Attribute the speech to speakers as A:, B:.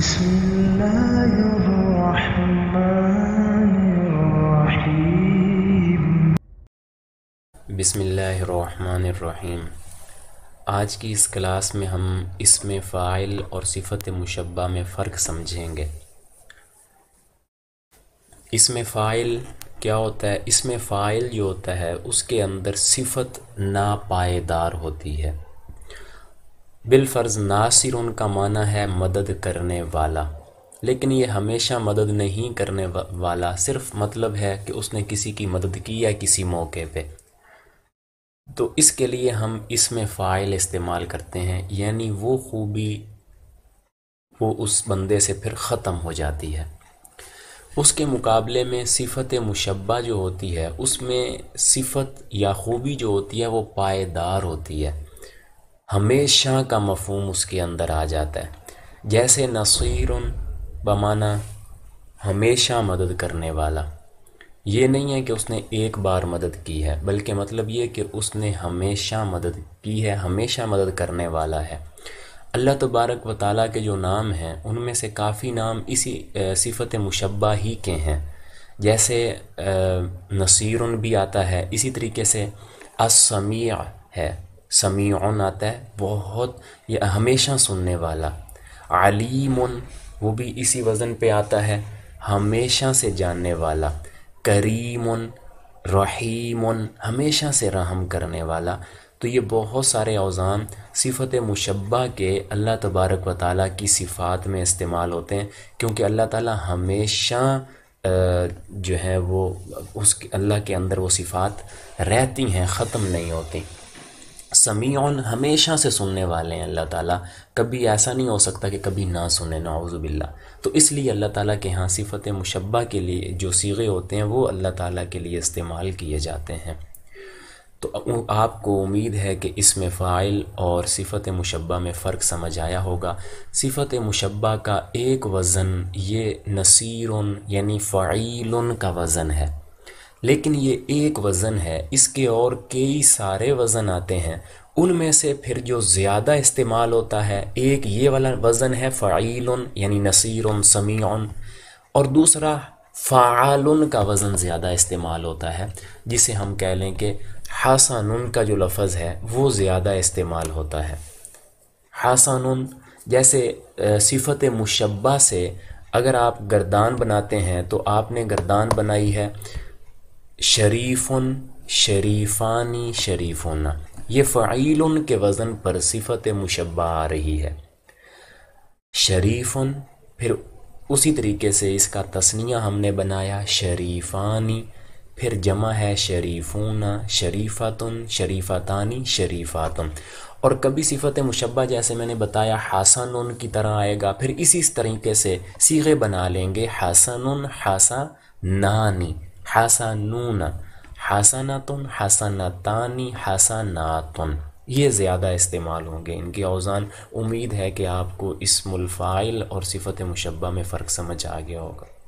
A: بسم الله الرحمن الرحيم بسم الله الرحمن الرحيم आज की इस क्लास में हम इसमें फ़ाइल और सिफत मुशबा में फ़र्क समझेंगे इसमें फ़ाइल क्या होता है इसमें फ़ाइल जो होता है उसके अंदर सिफत नापायदार होती है बिलफर्ज नासिर उनका माना है मदद करने वाला लेकिन ये हमेशा मदद नहीं करने वाला सिर्फ मतलब है कि उसने किसी की मदद की है किसी मौके पे तो इसके लिए हम इसमें फ़ाइल इस्तेमाल करते हैं यानी वो खूबी वो उस बंदे से फिर ख़त्म हो जाती है उसके मुकाबले में सिफत मुशबा जो होती है उसमें सिफत या खूबी जो होती है वो पायदार होती है हमेशा का मफहम उसके अंदर आ जाता है जैसे नसीर बमाना हमेशा मदद करने वाला ये नहीं है कि उसने एक बार मदद की है बल्कि मतलब ये कि उसने हमेशा मदद की है हमेशा मदद करने वाला है अल्लाह तबारक व ताली के जो नाम हैं उनमें से काफ़ी नाम इसी सिफत मुशबा ही के हैं जैसे नसीर भी आता है इसी तरीके से असमिया है समी आता है बहुत ये हमेशा सुनने वाला आलीम वो भी इसी वज़न पे आता है हमेशा से जानने वाला करीम रहीम हमेशा से रहम करने वाला तो ये बहुत सारे अवज़ान सिफत मुशबा के अल्लाह तबारक व ताली की सिफ़ात में इस्तेमाल होते हैं क्योंकि अल्लाह ताली हमेशा जो है वो उस अल्लाह के अंदर वो सिफ़ात रहती हैं ख़त्म नहीं होती समीन हमेशा से सुनने वाले हैं अल्लाह ताला कभी ऐसा नहीं हो सकता कि कभी ना सुने नाउज़ुबिल्ला तो इसलिए अल्लाह ताला के यहाँ सिफत मुशबा के लिए जो सीगे होते हैं वो अल्लाह ताला के लिए इस्तेमाल किए जाते हैं तो आपको उम्मीद है कि इसमें फ़ाइल और सिफत मुशबा में फ़र्क समझ आया होगा सिफत मुशबा का एक वज़न ये नसीर यानी फ़ाइल का वज़न है लेकिन ये एक वज़न है इसके और कई सारे वज़न आते हैं उनमें से फिर जो ज़्यादा इस्तेमाल होता है एक ये वाला वज़न है फ़ाइल यानी नसीर समी और दूसरा फ़ाल का वज़न ज़्यादा इस्तेमाल होता है जिसे हम कह लें कि हासान का जो लफज़ है वो ज़्यादा इस्तेमाल होता है हासान जैसे सिफत मुशबा से अगर आप गर्दान बनाते हैं तो आपने गर्दान बनाई है शरीफ़ शरीफ़ानी शरीफ़ोना ये फ़ील के वज़न पर सिफत मुशबा आ रही है शरीफ़न फिर उसी तरीके से इसका तस्निया हमने बनाया शरीफ़ानी फिर जमा है शरीफूना तानी शरीफ़ातानी शरीफ़ातन और कभी सिफत मुशबा जैसे मैंने बताया हासन की तरह आएगा फिर इसी तरीके से सीगे बना लेंगे हासन हासा नानी हासा नूना हसनातन हसनतानी हसनातन ये ज़्यादा इस्तेमाल होंगे इनके अवज़ान उम्मीद है कि आपको इस मुलफ़ाइल और सिफत मुशबा में फ़र्क समझ आ गया होगा